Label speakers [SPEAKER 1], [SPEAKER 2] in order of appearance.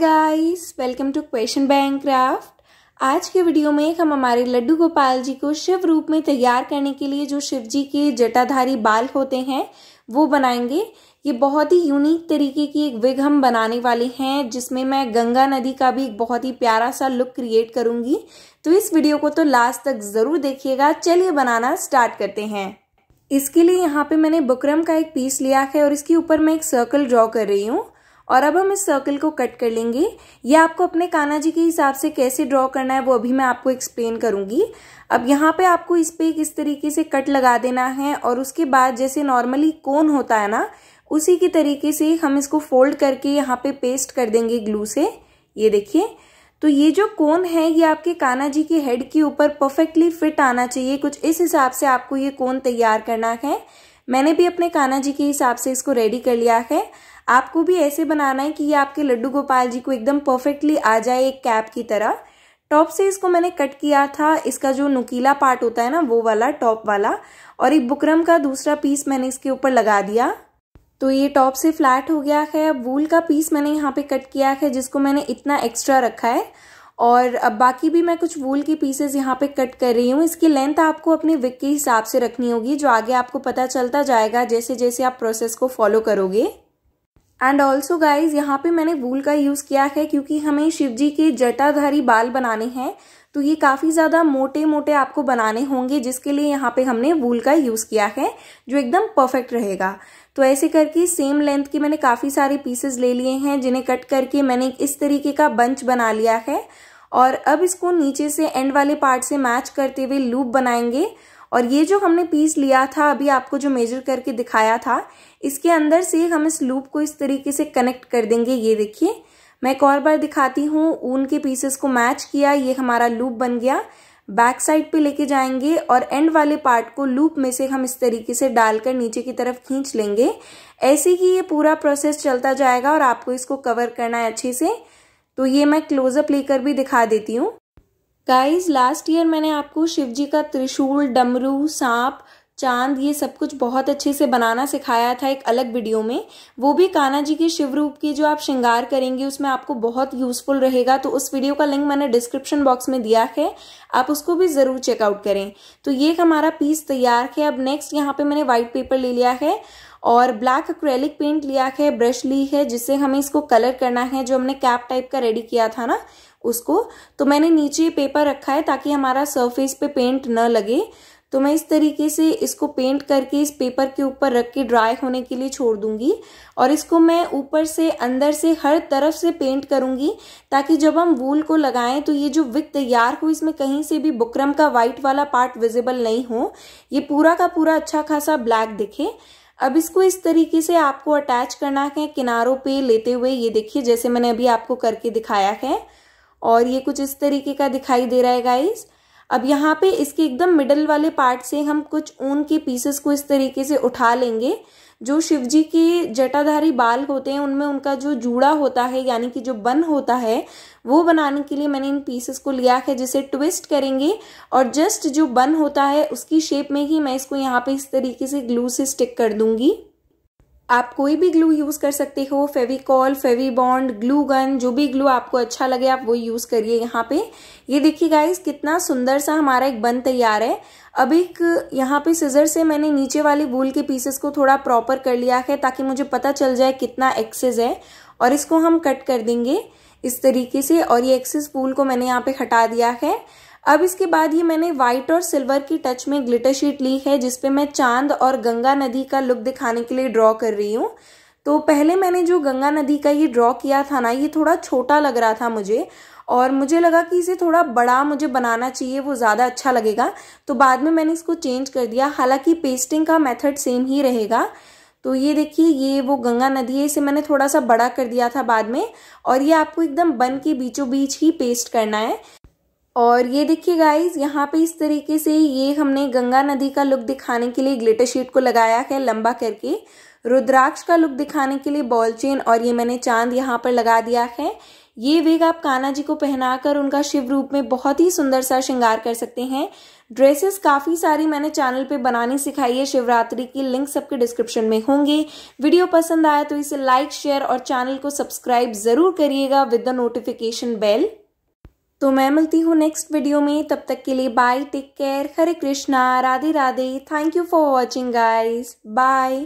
[SPEAKER 1] guys welcome to question bank craft आज के video में हम हमारे लड्डू गोपाल जी को शिव रूप में तैयार करने के लिए जो शिव जी के जटाधारी बाल होते हैं वो बनाएंगे ये बहुत ही यूनिक तरीके की एक विग हम बनाने वाले हैं जिसमें मैं गंगा नदी का भी एक बहुत ही प्यारा सा लुक क्रिएट करूंगी तो इस वीडियो को तो लास्ट तक ज़रूर देखिएगा चलिए बनाना स्टार्ट करते हैं इसके लिए यहाँ पे मैंने बुकरम का एक पीस लिया है और इसके ऊपर मैं एक सर्कल ड्रॉ कर रही हूँ और अब हम इस सर्कल को कट कर लेंगे या आपको अपने काना जी के हिसाब से कैसे ड्रॉ करना है वो अभी मैं आपको एक्सप्लेन करूंगी अब यहाँ पे आपको इस पर किस तरीके से कट लगा देना है और उसके बाद जैसे नॉर्मली कोन होता है ना उसी के तरीके से हम इसको फोल्ड करके यहाँ पे पेस्ट कर देंगे ग्लू से ये देखिए तो ये जो कोन है ये आपके काना जी के हेड के ऊपर परफेक्टली फिट आना चाहिए कुछ इस हिसाब से आपको ये कोन तैयार करना है मैंने भी अपने काना जी के हिसाब से इसको रेडी कर लिया है आपको भी ऐसे बनाना है कि ये आपके लड्डू गोपाल जी को एकदम परफेक्टली आ जाए एक कैप की तरह टॉप से इसको मैंने कट किया था इसका जो नुकीला पार्ट होता है ना वो वाला टॉप वाला और एक बुकरम का दूसरा पीस मैंने इसके ऊपर लगा दिया तो ये टॉप से फ्लैट हो गया है अब वूल का पीस मैंने यहाँ पे कट किया है जिसको मैंने इतना एक्स्ट्रा रखा है और अब बाकी भी मैं कुछ वूल के पीसेस यहाँ पे कट कर रही हूँ इसकी लेंथ आपको अपने विक के हिसाब से रखनी होगी जो आगे आपको पता चलता जाएगा जैसे जैसे आप प्रोसेस को फॉलो करोगे एंड ऑल्सो गाइज यहाँ पे मैंने वूल का यूज़ किया है क्योंकि हमें शिव जी के जटाधारी बाल बनाने हैं तो ये काफ़ी ज़्यादा मोटे मोटे आपको बनाने होंगे जिसके लिए यहाँ पे हमने वूल का यूज़ किया है जो एकदम परफेक्ट रहेगा तो ऐसे करके सेम लेंथ के मैंने काफ़ी सारे पीसेस ले लिए हैं जिन्हें कट करके मैंने इस तरीके का बंच बना लिया है और अब इसको नीचे से एंड वाले पार्ट से मैच करते हुए लूप बनाएंगे और ये जो हमने पीस लिया था अभी आपको जो मेजर करके दिखाया था इसके अंदर से हम इस लूप को इस तरीके से कनेक्ट कर देंगे ये देखिए मैं एक और बार दिखाती हूँ ऊन के पीसेस को मैच किया ये हमारा लूप बन गया बैक साइड पे लेके जाएंगे और एंड वाले पार्ट को लूप में से हम इस तरीके से डालकर नीचे की तरफ खींच लेंगे ऐसे ही ये पूरा प्रोसेस चलता जाएगा और आपको इसको कवर करना है अच्छे से तो ये मैं क्लोजअप लेकर भी दिखा देती हूँ गाइस लास्ट ईयर मैंने आपको शिव जी का त्रिशूल डमरू सांप चांद ये सब कुछ बहुत अच्छे से बनाना सिखाया था एक अलग वीडियो में वो भी कान्हा जी के शिव रूप की जो आप श्रृंगार करेंगे उसमें आपको बहुत यूजफुल रहेगा तो उस वीडियो का लिंक मैंने डिस्क्रिप्शन बॉक्स में दिया है आप उसको भी ज़रूर चेकआउट करें तो ये हमारा पीस तैयार है अब नेक्स्ट यहाँ पे मैंने वाइट पेपर ले लिया है और ब्लैक अक्रेलिक पेंट लिया है ब्रश ली है जिससे हमें इसको कलर करना है जो हमने कैप टाइप का रेडी किया था ना उसको तो मैंने नीचे पेपर रखा है ताकि हमारा सरफेस पे पेंट न लगे तो मैं इस तरीके से इसको पेंट करके इस पेपर के ऊपर रख के ड्राई होने के लिए छोड़ दूंगी और इसको मैं ऊपर से अंदर से हर तरफ से पेंट करूंगी ताकि जब हम वूल को लगाएं तो ये जो विक तैयार हो इसमें कहीं से भी बुकरम का वाइट वाला पार्ट विजिबल नहीं हो ये पूरा का पूरा अच्छा खासा ब्लैक दिखे अब इसको इस तरीके से आपको अटैच करना है किनारों पर लेते हुए ये देखिए जैसे मैंने अभी आपको करके दिखाया है और ये कुछ इस तरीके का दिखाई दे रहा है गाइस अब यहाँ पे इसके एकदम मिडल वाले पार्ट से हम कुछ ऊन के पीसेस को इस तरीके से उठा लेंगे जो शिव जी के जटाधारी बाल होते हैं उनमें उनका जो जूड़ा होता है यानी कि जो बन होता है वो बनाने के लिए मैंने इन पीसेस को लिया है जिसे ट्विस्ट करेंगे और जस्ट जो बन होता है उसकी शेप में ही मैं इसको यहाँ पे इस तरीके से ग्लू से स्टिक कर दूंगी आप कोई भी ग्लू यूज़ कर सकते हो फेविकॉल फेवीबॉन्ड ग्लू गन जो भी ग्लू आपको अच्छा लगे आप वो यूज़ करिए यहाँ पे ये देखिए गाइस कितना सुंदर सा हमारा एक बन तैयार है अब एक यहाँ पे सीजर से मैंने नीचे वाले बूल के पीसेस को थोड़ा प्रॉपर कर लिया है ताकि मुझे पता चल जाए कितना एक्सेस है और इसको हम कट कर देंगे इस तरीके से और ये एक्सेस फूल को मैंने यहाँ पे हटा दिया है अब इसके बाद ये मैंने व्हाइट और सिल्वर की टच में ग्लिटर शीट ली है जिसपे मैं चांद और गंगा नदी का लुक दिखाने के लिए ड्रॉ कर रही हूँ तो पहले मैंने जो गंगा नदी का ये ड्रॉ किया था ना ये थोड़ा छोटा लग रहा था मुझे और मुझे लगा कि इसे थोड़ा बड़ा मुझे बनाना चाहिए वो ज़्यादा अच्छा लगेगा तो बाद में मैंने इसको चेंज कर दिया हालांकि पेस्टिंग का मेथड सेम ही रहेगा तो ये देखिए ये वो गंगा नदी है इसे मैंने थोड़ा सा बड़ा कर दिया था बाद में और ये आपको एकदम बन के बीचों बीच ही पेस्ट करना है और ये देखिए गाइज यहाँ पे इस तरीके से ये हमने गंगा नदी का लुक दिखाने के लिए ग्लिटर शीट को लगाया है लंबा करके रुद्राक्ष का लुक दिखाने के लिए बॉल चेन और ये मैंने चांद यहाँ पर लगा दिया है ये वेग आप कान्हा जी को पहनाकर उनका शिव रूप में बहुत ही सुंदर सा श्रृंगार कर सकते हैं ड्रेसेस काफ़ी सारी मैंने चैनल पे बनानी सिखाई है शिवरात्रि की लिंक सबके डिस्क्रिप्शन में होंगे वीडियो पसंद आया तो इसे लाइक शेयर और चैनल को सब्सक्राइब ज़रूर करिएगा विद द नोटिफिकेशन बेल तो मैं मिलती हूँ नेक्स्ट वीडियो में तब तक के लिए bye take care Hare Krishna Radhe Radhe thank you for watching guys bye